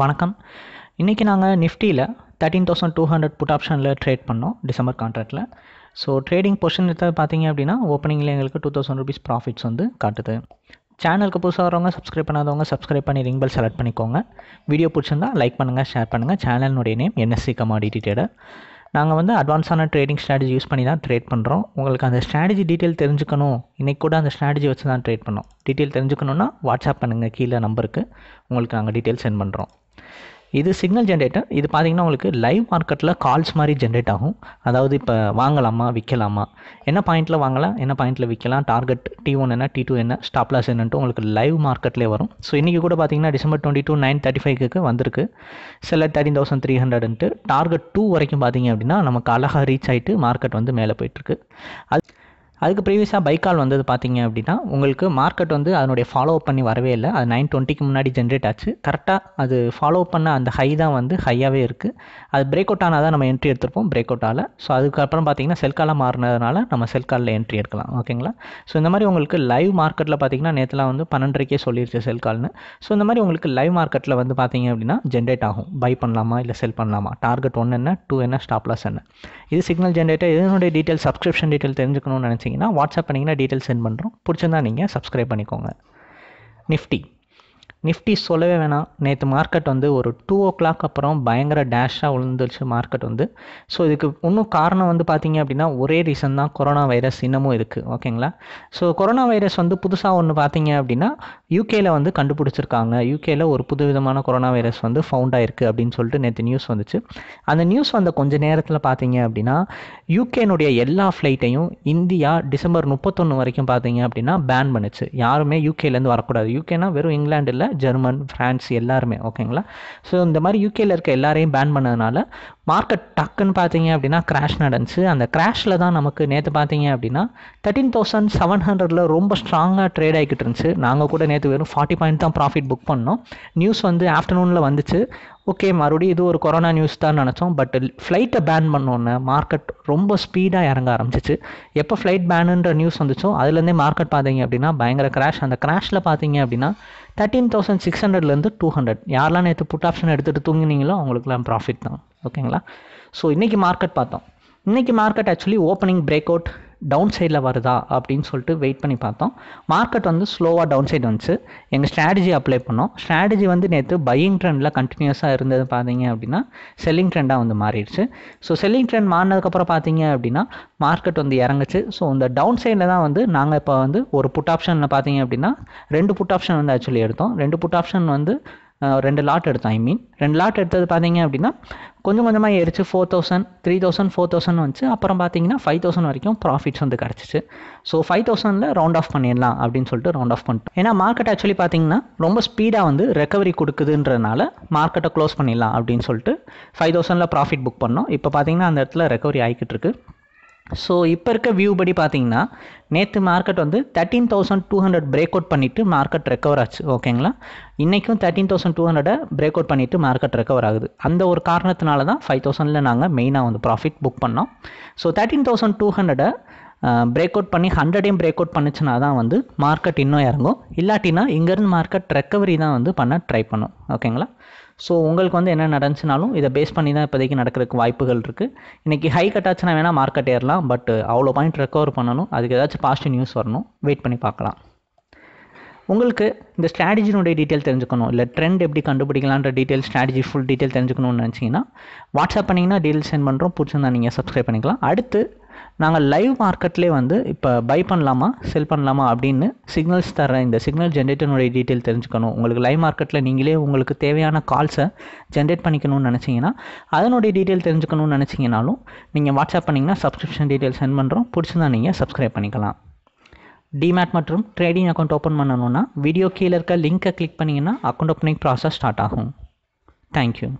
வணக்கம் இன்றைக்கி நாங்கள் நிஃப்டியில் thirteen thousand two hundred put ஆப்ஷனில் ட்ரேட் பண்ணோம் டிசம்பர் கான்ட்ராக்டில் ஸோ ட்ரேடிங் பொர்ஷன் எடுத்து பார்த்தீங்க அப்படின்னா ஓப்பனிங்கில் எங்களுக்கு டூ தௌசண்ட் ருபீஸ் ப்ராஃபிட்ஸ் வந்து காட்டுது சேனலுக்கு புதுசாக வரவங்க சப்ஸ்கிரைப் பண்ணாதவங்க சப்ஸ்கிரைப் பண்ணி ரிங் பெல் செலக்ட் பண்ணிக்கோங்க வீடியோ பிடிச்சிருந்தா லைக் பண்ணுங்கள் ஷேர் பண்ணுங்கள் சேனலினுடைய நேம் என்எஸ்சி கமாடிட்டி ட்ரேடர் நாங்கள் வந்து அட்வான்ஸான ட்ரேடிங் ஸ்ட்ராட்டஜி யூஸ் பண்ணி தான் ட்ரேட் பண்ணுறோம் உங்களுக்கு அந்த ஸ்ட்ராட்டஜி டீட்டெயில் தெரிஞ்சுக்கணும் இன்றைக்கி கூட அந்த ஸ்ட்ராட்டஜி வச்சு தான் ட்ரேட் பண்ணோம் டீட்டெயில் தெரிஞ்சுக்கணுன்னா வாட்ஸ்அப் பண்ணுங்கள் கீழே நம்பருக்கு உங்களுக்கு நாங்கள் டீட்டெயில் சென்ட் பண்ணுறோம் இது சிக்னல் ஜென்ரேட்டர் இது பார்த்திங்கன்னா உங்களுக்கு லைவ் மார்க்கெட்டில் கால்ஸ் மாதிரி ஜென்ரேட் ஆகும் அதாவது இப்போ வாங்கலாமா விற்கலாமா என்ன பாயிண்ட்டில் வாங்கலாம் என்ன பாயிண்ட்டில் விற்கலாம் டார்கெட் டி ஒன் என்ன டி டூ என்ன ஸ்டாப்லாஸ் என்னன்ட்டு உங்களுக்கு லைவ் மார்க்கெட்லேயே வரும் ஸோ இன்றைக்கி கூட பார்த்திங்கன்னா December twenty two nine thirty ஃபைவ்க்கு வந்திருக்கு சில தேர்ட்டின் தௌசண்ட் த்ரீ ஹண்ட்ரட்ன்ட்டு டார்கெட் டூ வரைக்கும் பார்த்திங்க அப்படின்னா நமக்கு அழகாக ரீச் ஆகிட்டு மார்க்கெட் வந்து மேலே போயிட்டுருக்கு அது அதுக்கு ப்ரீவியஸாக பைக்கால் வந்தது பார்த்தீங்க அப்படின்னா உங்களுக்கு மார்க்கெட் வந்து அதனுடைய ஃபாலோ அப் பண்ணி வரவே இல்லை அது நைன் டுவெண்ட்டிக்கு முன்னாடி ஜென்ரேட் ஆச்சு கரெக்டாக அது ஃபாலோ பண்ண அந்த ஹை தான் வந்து ஹையாகவே இருக்குது அது பிரேக் அவுட் ஆனால் தான் நம்ம என்ட்ரி எடுத்திருப்போம் பிரேக் அவுட் ஸோ அதுக்கப்புறம் பார்த்தீங்கன்னா செல்காலாக மாறினதுனால நம்ம செல்காலில் என்ட்ரி எடுக்கலாம் ஓகேங்களா ஸோ இந்த மாதிரி உங்களுக்கு லைவ் மார்க்கெட்டில் பார்த்தீங்கன்னா நேற்றுலாம் வந்து பன்னெண்டரைக்கே செல் செல்கால்னு ஸோ இந்த மாதிரி உங்களுக்கு லைவ் மார்க்கெட்டில் வந்து பார்த்தீங்க அப்படின்னா ஜென்ரேட் ஆகும் பை பண்ணலாமா இல்லை செல் பண்ணலாமா டார்கெட் ஒன்று என்ன டூ என்ன ஸ்டாப்லாஸ் என்ன இது சிக்னல் ஜென்ரேட்டாக இதனுடைய டீட்டெயில் சப்ஸ்கிரிப்ஷன் டீட்டெயில் தெரிஞ்சுக்கணும்னு நினச்சி கொடுத்தீங்கன்னா வாட்ஸ்அப் பண்ணிங்கன்னா டீட்டெயில் சென்ட் பண்ணுறோம் பிடிச்சிருந்தா நீங்கள் சப்ஸ்கிரைப் பண்ணிக்கோங்க நிஃப்டி நிஃப்டி சொல்லவே வேணாம் நேற்று மார்க்கெட் வந்து ஒரு டூ ஓ கிளாக் அப்புறம் பயங்கர டேஷாக விழுந்துருச்சு மார்க்கெட் வந்து ஸோ இதுக்கு இன்னும் காரணம் வந்து பார்த்தீங்க அப்படின்னா ஒரே ரீசன் தான் கொரோனா வைரஸ் இன்னமும் இருக்குது ஓகேங்களா ஸோ கொரோனா வைரஸ் வந்து புதுசாக ஒன்று பார்த்தீங்க அப்படின்னா யூகேல வந்து கண்டுபிடிச்சிருக்காங்க யூகேயில் ஒரு புது விதமான கொரோனா வைரஸ் வந்து ஃபவுண்ட் ஆயிருக்கு அப்படின்னு சொல்லிட்டு நேற்று நியூஸ் வந்துச்சு அந்த நியூஸ் வந்த கொஞ்ச நேரத்தில் பார்த்தீங்க அப்படின்னா யூகேனுடைய எல்லா ஃப்ளைட்டையும் இந்தியா டிசம்பர் முப்பத்தொன்று வரைக்கும் பார்த்தீங்க அப்படின்னா பேன் பண்ணுச்சு யாருமே யூகேலேருந்து வரக்கூடாது யூகேனா வெறும் இங்கிலாண்டு இல்லை ஜெர்மன் ஃப்ரான்ஸ் எல்லாருமே ஓகேங்களா ஸோ இந்த மாதிரி யூகேல இருக்க எல்லாரையும் பேன் பண்ணதுனால மார்க்கெட் டக்குன்னு பார்த்தீங்க அப்படின்னா கிராஷ் நடந்துச்சு அந்த கிராஷில் தான் நமக்கு நேற்று பார்த்தீங்க அப்படின்னா தேர்ட்டின் தௌசண்ட் செவன் ஹண்ட்ரடில் ரொம்ப ஸ்ட்ராங்காக ட்ரேட் ஆகிக்கிட்டு இருந்துச்சு நாங்கள் கூட நேற்று வெறும் ஃபார்ட்டி பாயிண்ட் தான் ப்ராஃபிட் புக் பண்ணோம் நியூஸ் வந்து ஆஃப்டர்நூனில் வந்துச்சு ஓகே மறுபடியும் இது ஒரு கொரோனா நியூஸ் தான் நினச்சோம் பட் ஃப்ளைட்டை பேன் பண்ணோன்னே மார்க்கெட் ரொம்ப ஸ்பீடாக இறங்க ஆரம்பிச்சிச்சு எப்போ ஃப்ளைட் பேனுன்ற நியூஸ் வந்துச்சோ அதுலேருந்தே மார்க்கெட் பார்த்தீங்க அப்படின்னா பயங்கர கிராஷ் அந்த கிராஷில் பார்த்தீங்க அப்படின்னா தேர்ட்டீன் தௌசண்ட் சிக்ஸ் ஹண்ட்ரட்லேருந்து டூ ஹண்ட்ரட் யாரெல்லாம் நேற்று புட் ஆப்ஷன் எடுத்துகிட்டு தூங்கினீங்களோ அவங்களுக்குலாம் ப்ராஃபிட் தான் ஓகேங்களா ஸோ இன்றைக்கி மார்க்கெட் பார்த்தோம் இன்றைக்கி market actually opening break out down சைடில் வருதா அப்படின்னு சொல்லிட்டு வெயிட் பண்ணி பார்த்தோம் மார்க்கெட் வந்து ஸ்லோவாக டவுன் சைடு வந்துச்சு எங்கள் ஸ்ட்ராட்டஜி அப்ளை பண்ணோம் ஸ்ட்ராட்டஜி வந்து நேற்று பையிங் ட்ரெண்டில் கண்டினியூஸாக இருந்தது பார்த்தீங்க அப்படின்னா செல்லிங் ட்ரெண்டாக வந்து மாறிடுச்சு ஸோ செல்லிங் ட்ரெண்ட் மாறினதுக்கப்புறம் பார்த்தீங்க அப்படின்னா மார்க்கெட் வந்து இறங்குச்சு ஸோ இந்த டவுன் சைடில் தான் வந்து நாங்கள் இப்போ வந்து ஒரு புட் ஆப்ஷனில் பார்த்தீங்க அப்படின்னா ரெண்டு புட் ஆப்ஷன் வந்து ஆக்சுவலி எடுத்தோம் ரெண்டு புட் ஆப்ஷன் வந்து ரெண்டு லாட் எடுத்தோம் ஐ மீன் ரெண்டு லாட் எடுத்தது பார்த்தீங்க அப்படின்னா கொஞ்சம் கொஞ்சமாக ஏறிச்சு four thousand three thousand four thousand வந்துச்சு அப்புறம் பார்த்தீங்கன்னா ஃபைவ் தௌசண்ட் வரைக்கும் ப்ராஃபிட்ஸ் வந்து கிடச்சிச்சு ஸோ ஃபைவ் தௌசண்டில் ரவுண்ட் ஆஃப் பண்ணிடலாம் அப்படின்னு சொல்லிட்டு ரவுண்ட் ஆஃப் பண்ணிட்டோம் ஏன்னா மார்க்கெட் ஆக்சுவலி பார்த்தீங்கன்னா ரொம்ப ஸ்பீடாக வந்து ரெக்கவரி கொடுக்குதுன்றனால மார்க்கெட்டை க்ளோஸ் பண்ணிடலாம் அப்படின்னு சொல்லிட்டு ஃபைவ் தௌசண்டில் ப்ராஃபிட் புக் பண்ணோம் இப்போ பார்த்தீங்கன்னா அந்த இடத்துல ரெக்கவரி ஆகிக்கிட்டு இருக்குது ஸோ இப்போ இருக்க வியூ படி பார்த்தீங்கன்னா நேற்று மார்க்கெட் வந்து thirteen thousand two hundred break out பண்ணிவிட்டு மார்க்கெட் ரெக்கவர் ஆச்சு ஓகேங்களா இன்றைக்கும் தேர்ட்டீன் தௌசண்ட் டூ ஹண்ட்ரடை பிரேக் அவுட் பண்ணிவிட்டு மார்க்கெட் ரெக்கவர் ஆகுது அந்த ஒரு காரணத்தினால தான் ஃபைவ் தௌசண்டில் நாங்கள் மெயினாக வந்து ப்ராஃபிட் புக் பண்ணோம் ஸோ தேர்ட்டீன் தௌசண்ட் டூ ஹண்ட்ரடை பிரேக் அவுட் பண்ணி ஹண்ட்ரடையும் பிரேக் அவுட் பண்ணுச்சுன்னா தான் வந்து மார்க்கெட் இன்னும் இறங்கும் இல்லாட்டினா இங்கேருந்து மார்க்கெட் ரெக்கவரி தான் வந்து பண்ண ட்ரை பண்ணும் ஓகேங்களா ஸோ உங்களுக்கு வந்து என்ன நடந்துச்சுனாலும் இதை பேஸ் பண்ணி தான் இப்போதைக்கு நடக்கிறதுக்கு வாய்ப்புகள் இருக்குது இன்றைக்கி ஹை கட்டாச்சுன்னா வேணால் மார்க்கெட் ஏறலாம் பட் அவ்வளோ பாயிண்ட் ரெக்கவர் பண்ணணும் அதுக்கு ஏதாச்சும் பாசிட்டிவ் நியூஸ் வரணும் வெயிட் பண்ணி பார்க்கலாம் உங்களுக்கு இந்த ஸ்ட்ராட்டஜினுடைய டீட்டெயில் தெரிஞ்சுக்கணும் இல்லை ட்ரெண்ட் எப்படி கண்டுபிடிக்கலான்ற டீட்டெயில் ஸ்ட்ராட்டஜி ஃபுல் டீட்டெயில் தெரிஞ்சுக்கணும்னு நினச்சிங்கன்னா வாட்ஸ்அப் பண்ணிங்கன்னா டீட்டெயில் சென்ட் பண்ணுறோம் பிடிச்சிருந்தா நீங்கள் சப்ஸ்கிரைப் பண்ணிக்கலாம் அடுத்து நாங்கள் லைவ் மார்க்கெட்லேயே வந்து இப்போ பை பண்ணலாமா செல் பண்ணலாமா அப்படின்னு சிக்னல்ஸ் தர இந்த சிக்னல் ஜென்ரேட்டனுடைய டீட்டெயில் தெரிஞ்சுக்கணும் உங்களுக்கு லைவ் மார்க்கெட்டில் நீங்களே உங்களுக்கு தேவையான கால்ஸை ஜென்ரேட் பண்ணிக்கணும்னு நினச்சிங்கன்னா அதனுடைய டீட்டெயில் தெரிஞ்சுக்கணும்னு நினச்சிங்கனாலும் நீங்கள் வாட்ஸ்அப் பண்ணிங்கன்னா சப்ஸ்கிரிப்ஷன் டீட்டெயில் சென்ட் பண்ணுறோம் பிடிச்சிருந்தா நீங்கள் சப்ஸ்கிரைப் பண்ணிக்கலாம் டிமேட் மற்றும் ட்ரேடிங் அக்கௌண்ட் ஓப்பன் பண்ணணும்னா வீடியோ கீழே இருக்க லிங்க்கை கிளிக் பண்ணிங்கன்னா அக்கௌண்ட் ஓப்பனிங் ப்ராசஸ் ஸ்டார்ட் ஆகும் தேங்க்யூ